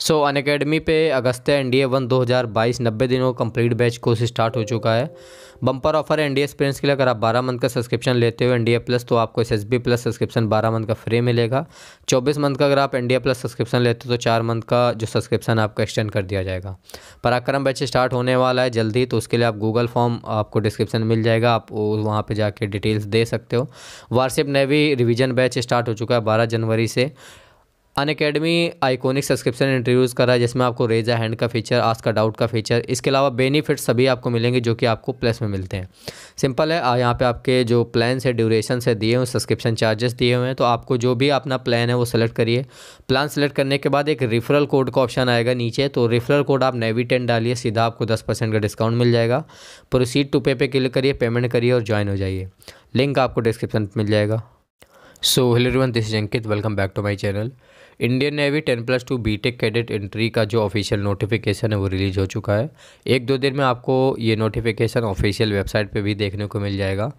सो so, Unacademy पे अगस्त N D A one दो हज़ार बाईस नब्बे दिनों कंप्लीट बैच कोर्स स्टार्ट हो चुका है bumper offer N D experience के लिए अगर आप बारह मंथ का सब्सक्रिप्शन लेते हो एन डी ए प्लस तो आपको S S B plus subscription बारह मंथ का फ्री मिलेगा चौबीस मंथ का अगर आप N D A plus subscription लेते हो तो चार मंथ का जो सब्सक्रिप्शन आपका एक्सटेंड कर दिया जाएगा पराक्रम बैच स्टार्ट होने वाला है जल्दी तो उसके लिए आप गूगल फॉर्म आपको डिस्क्रिप्शन मिल जाएगा आप वहाँ पर जाके डिटेल्स दे सकते हो व्हाट्सएप ने भी रिविज़न बैच स्टार्ट हो चुका है बारह जनवरी से Unacademy iconic subscription introduce कर रहा है जिसमें आपको रेजा हैंड का फीचर आज का डाउट का फीचर इसके अलावा बेनिफिट सभी आपको मिलेंगे जो कि आपको प्लस में मिलते हैं सिंपल है यहाँ पे आपके जो प्लान है ड्यूरेशन से दिए हुए सब्सक्रिप्शन चार्जेस दिए हुए हैं तो आपको जो भी अपना प्लान है वो सेलेक्ट करिए प्लान सेलेक्ट करने के बाद एक रेफरल कोड का ऑप्शन आएगा नीचे तो रेफरल कोड आप नेवी टेन डालिए सीधा आपको दस परसेंट का डिस्काउंट मिल जाएगा प्रोसीड टू पे पे क्लिक करिए पेमेंट करिए और ज्वाइन हो जाइए लिंक आपको डिस्क्रिप्शन मिल जाएगा so hello everyone this is Ankit welcome back to my channel Indian navy ten plus two B tech cadet entry का जो ऑफिशियल नोटिफिकेशन है वो रिलीज़ हो चुका है एक दो दिन में आपको ये नोटिफिकेशन ऑफिशियल वेबसाइट पे भी देखने को मिल जाएगा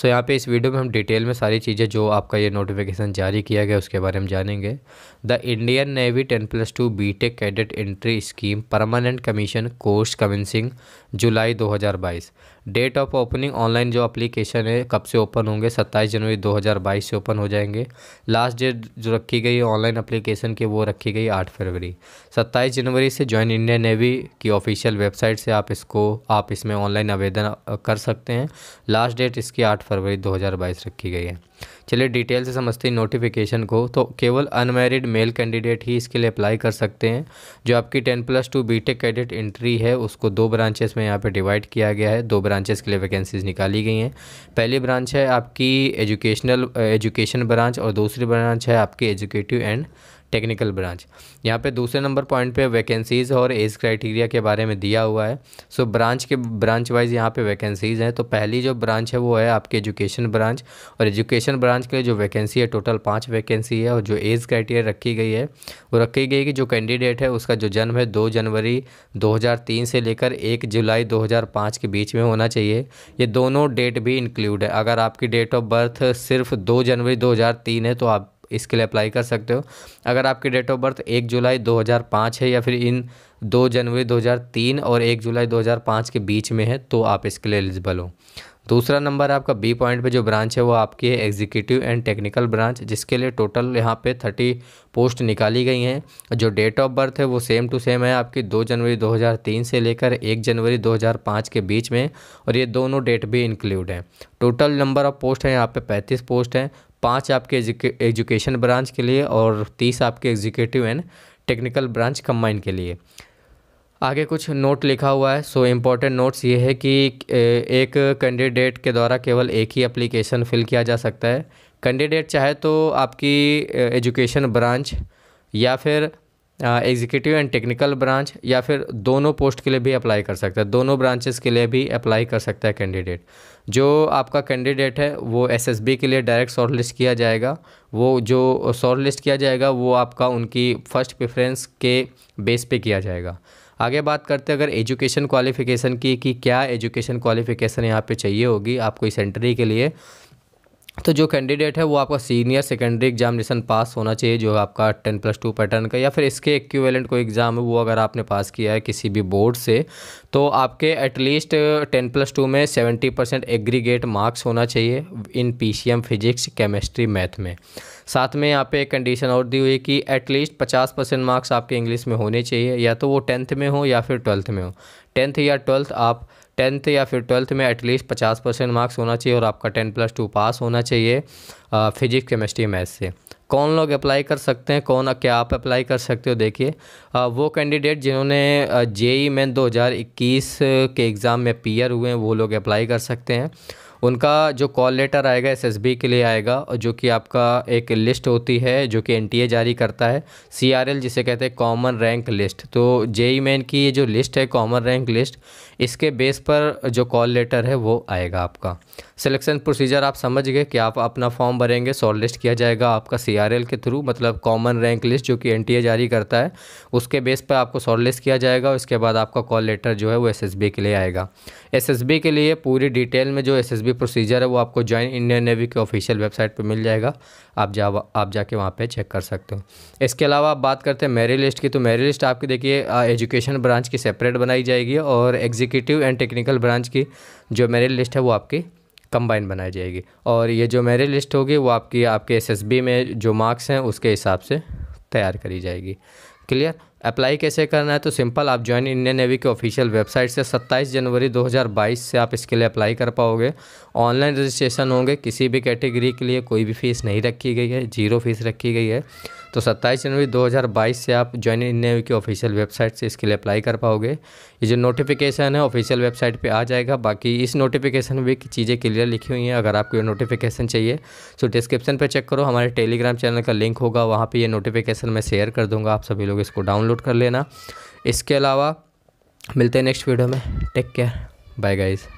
सो यहाँ पे इस वीडियो में हम डिटेल में सारी चीज़ें जो आपका ये नोटिफिकेशन जारी किया गया उसके बारे में जानेंगे the Indian navy ten plus two B tech cadet entry scheme permanent commission course commencing July 2022 date of opening online जो अप्लीकेशन है कब से ओपन होंगे 27 जनवरी 2022 से ओपन हो जाएंगे लास्ट डेट जो रखी गई ऑनलाइन अप्लीकेशन की वो रखी गई आठ फरवरी सत्ताईस जनवरी से ज्वाइन इंडिया नेवी की ऑफिशियल वेबसाइट से आप इसको आप इसमें ऑनलाइन आवेदन कर सकते हैं लास्ट डेट इसकी आठ आठ फरवरी 2022 रखी गई है चलिए डिटेल से समझते हैं नोटिफिकेशन को तो केवल अनमेरिड मेल कैंडिडेट ही इसके लिए अप्लाई कर सकते हैं जो आपकी ten plus two B tech cadet entry है उसको दो ब्रांचेस में यहाँ पे डिवाइड किया गया है दो ब्रांचेस के लिए वैकेंसीज निकाली गई हैं पहली ब्रांच है आपकी एजुकेशनल एजुकेशन ब्रांच और दूसरी ब्रांच है आपकी एजुकेटिव एंड टेक्निकल ब्रांच यहाँ पे दूसरे नंबर पॉइंट पे वैकेंसीज़ और एज क्राइटेरिया के बारे में दिया हुआ है सो ब्रांच के ब्रांच वाइज यहाँ पे वैकेंसीज़ हैं तो पहली जो ब्रांच है वो है आपकी एजुकेशन ब्रांच और एजुकेशन ब्रांच के लिए जो वैकेंसी है टोटल पाँच वैकेंसी है और जो एज क्राइटेरिया रखी गई है वो रखी गई कि जो कैंडिडेट है उसका जो जन्म है दो जनवरी दो से लेकर एक जुलाई दो के बीच में होना चाहिए ये दोनों डेट भी इंक्लूड है अगर आपकी डेट ऑफ बर्थ सिर्फ दो जनवरी दो है तो आप इसके लिए अप्लाई कर सकते हो अगर आपकी डेट ऑफ बर्थ एक जुलाई 2005 है या फिर इन दो जनवरी 2003 और एक जुलाई 2005 के बीच में है तो आप इसके लिए एलिजिबल हो दूसरा नंबर आपका बी पॉइंट पे जो ब्रांच है वो आपकी है एग्जीक्यूटिव एंड टेक्निकल ब्रांच जिसके लिए टोटल यहाँ पे थर्टी पोस्ट निकाली गई हैं जो डेट ऑफ बर्थ है वो सेम टू सेम है आपकी दो जनवरी 2003 से लेकर एक जनवरी 2005 के बीच में और ये दोनों डेट भी इंक्लूड हैं टोटल नंबर ऑफ़ पोस्ट हैं यहाँ पे पैंतीस पोस्ट हैं पाँच आपके एजुकेशन ब्रांच के लिए और तीस आपके executive and technical branch combine के लिए आगे कुछ नोट लिखा हुआ है सो इम्पॉर्टेंट नोट्स ये है कि एक कैंडिडेट के द्वारा केवल एक ही एप्लीकेशन फिल किया जा सकता है कैंडिडेट चाहे तो आपकी एजुकेशन ब्रांच या फिर एग्जीक्यूटिव एंड टेक्निकल ब्रांच या फिर दोनों पोस्ट के लिए भी अप्लाई कर सकता है दोनों ब्रांचेस के लिए भी अप्लाई कर सकता है कैंडिडेट जो आपका कैंडिडेट है वो एसएसबी के लिए डायरेक्ट शॉर्ट लिस्ट किया जाएगा वो जो शॉर्ट लिस्ट किया जाएगा वो आपका उनकी फ़र्स्ट प्रेफरेंस के बेस पे किया जाएगा आगे बात करते हैं अगर एजुकेशन क्वालिफ़िकेशन की कि क्या एजुकेशन क्वालिफ़िकेशन यहाँ पे चाहिए होगी आपको इस एंट्री के लिए तो जो कैंडिडेट है वो आपका सीनियर सेकेंडरी एग्जामिनेशन पास होना चाहिए जो आपका टेन प्लस टू पैटर्न का या फिर इसके इक्विवेलेंट कोई एग्ज़ाम है वो अगर आपने पास किया है किसी भी बोर्ड से तो आपके एटलीस्ट टेन प्लस टू में सेवेंटी परसेंट एग्रीगेट मार्क्स होना चाहिए in P physics chemistry math में साथ में यहाँ पे एक कंडीशन और दी हुई कि एटलीस्ट पचास परसेंट मार्क्स आपके इंग्लिश में होने चाहिए या तो वो टेंथ में हो या फिर ट्वेल्थ में हो टेंथ या ट्वेल्थ आप टेंथ या फिर ट्वेल्थ में एटलीस्ट पचास परसेंट मार्क्स होना चाहिए और आपका टेन प्लस टू पास होना चाहिए फिजिक्स केमिस्ट्री मैथ से कौन लोग अप्लाई कर सकते हैं कौन क्या आप अप्लाई कर सकते हो देखिए वो कैंडिडेट जिन्होंने जेई e में 2021 के एग्ज़ाम में पीयर हुए हैं वो लोग अप्लाई कर सकते हैं उनका जो कॉल लेटर आएगा एसएसबी के लिए आएगा और जो कि आपका एक लिस्ट होती है जो कि एनटीए जारी करता है सीआरएल जिसे कहते हैं कॉमन रैंक लिस्ट तो जेई मेन e की ये जो लिस्ट है कॉमन रैंक लिस्ट इसके बेस पर जो कॉल लेटर है वो आएगा आपका सिलेक्शन प्रोसीजर आप समझ गए कि आप अपना फॉर्म भरेंगे शॉर्ट लिस्ट किया जाएगा आपका सी के थ्रू मतलब कॉमन रैंक लिस्ट जो कि एन जारी करता है उसके बेस पर आपको शॉर्ट लिस्ट किया जाएगा उसके बाद आपका कॉल लेटर जो है वो एस के लिए आएगा एस के लिए पूरी डिटेल में जो एस भी प्रोसीजर है वो आपको ज्वाइन इंडियन नेवी के ऑफिशियल वेबसाइट पर मिल जाएगा आप जा आप जाके वहाँ पे चेक कर सकते हो इसके अलावा आप बात करते हैं मेरी लिस्ट की तो मेरी लिस्ट आपकी देखिए एजुकेशन ब्रांच की सेपरेट बनाई जाएगी और एग्जीक्यूटिव एंड टेक्निकल ब्रांच की जो मेरी लिस्ट है वो आपकी कंबाइन बनाई जाएगी और ये जो मेरी लिस्ट होगी वो आपकी आपके एसएसबी में जो मार्क्स हैं उसके हिसाब से तैयार करी जाएगी क्लियर अप्लाई कैसे करना है तो सिंपल आप ज्वाइन इंडियन नेवी के ऑफिशियल वेबसाइट से 27 जनवरी 2022 से आप इसके लिए अप्लाई कर पाओगे ऑनलाइन रजिस्ट्रेशन होंगे किसी भी कैटेगरी के लिए कोई भी फ़ीस नहीं रखी गई है जीरो फीस रखी गई है तो 27 जनवरी 2022 से आप ज्वाइन इंडियन नेवी की ऑफिशियल वेबसाइट से इसके लिए अप्लाई कर पाओगे ये जो नोटिफिकेशन है ऑफिशियल वेबसाइट पर आ जाएगा बाकी इस नोटिफिकेशन में भी चीज़ें क्लियर लिखी हुई हैं अगर आपको नोटिफिकेशन चाहिए तो डिस्क्रिप्शन पर चेक करो हमारे टेलीग्राम चैनल का लिंक होगा वहाँ पर यह नोटिफिकेशन मैं शेयर कर दूँगा आप सभी लोग इसको डाउनलोड डाउनलोड कर लेना इसके अलावा मिलते हैं नेक्स्ट वीडियो में टेक केयर बाय गाइज़